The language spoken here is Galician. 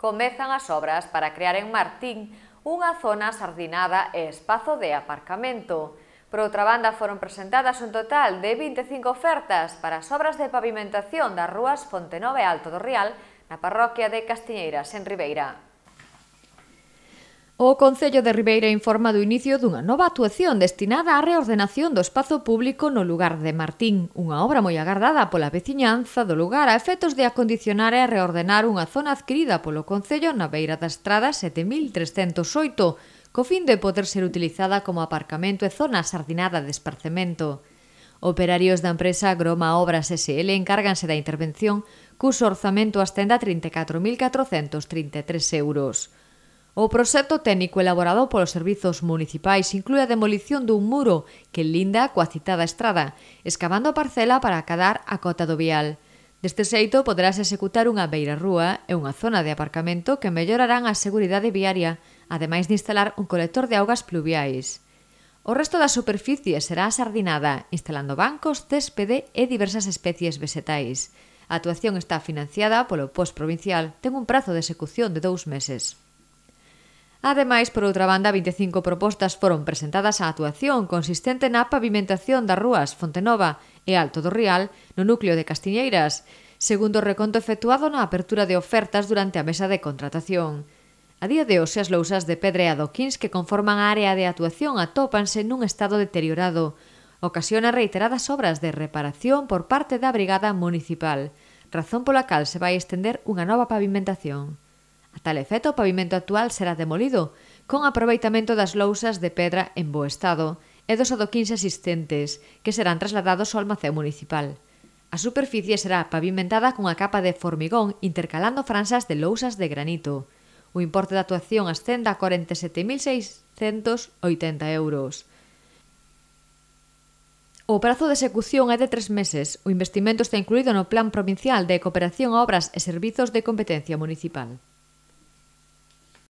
Comezan as obras para crear en Martín unha zona sardinada e espazo de aparcamento. Por outra banda, foron presentadas un total de 25 ofertas para as obras de pavimentación das rúas Fontenove e Alto do Real na parroquia de Castiñeiras, en Ribeira. O Concello de Ribeira informa do inicio dunha nova actuación destinada á reordenación do espazo público no lugar de Martín, unha obra moi agardada pola veciñanza do lugar a efectos de acondicionar e reordenar unha zona adquirida polo Concello na beira da estrada 7308, co fin de poder ser utilizada como aparcamento e zona sardinada de esparcemento. Operarios da empresa Groma Obras SL encárganse da intervención, cuso orzamento ascende a 34.433 euros. O proxecto técnico elaborado polos servizos municipais inclúe a demolición dun muro que linda coa citada estrada, escavando a parcela para acadar a cota do vial. Deste xeito, poderás executar unha beira rúa e unha zona de aparcamento que mellorarán a seguridade viaria, ademais de instalar un colector de augas pluviais. O resto da superficie será sardinada, instalando bancos, céspede e diversas especies vegetais. A actuación está financiada polo Post Provincial, ten un prazo de execución de dous meses. Ademais, por outra banda, 25 propostas foron presentadas á actuación consistente na pavimentación das rúas Fontenova e Alto do Rial no núcleo de Castiñeiras, segundo o reconto efectuado na apertura de ofertas durante a mesa de contratación. A día de hoxe as lousas de pedra e adoquins que conforman a área de actuación atópanse nun estado deteriorado, ocasiona reiteradas obras de reparación por parte da Brigada Municipal, razón pola cal se vai estender unha nova pavimentación. A tal efecto, o pavimento actual será demolido, con aproveitamento das lousas de pedra en bo estado e dos adoquins existentes, que serán trasladados ao almacén municipal. A superficie será pavimentada cunha capa de formigón intercalando franxas de lousas de granito. O importe da actuación ascende a 47.680 euros. O prazo de execución é de tres meses. O investimento está incluído no Plan Provincial de Cooperación a Obras e Servizos de Competencia Municipal.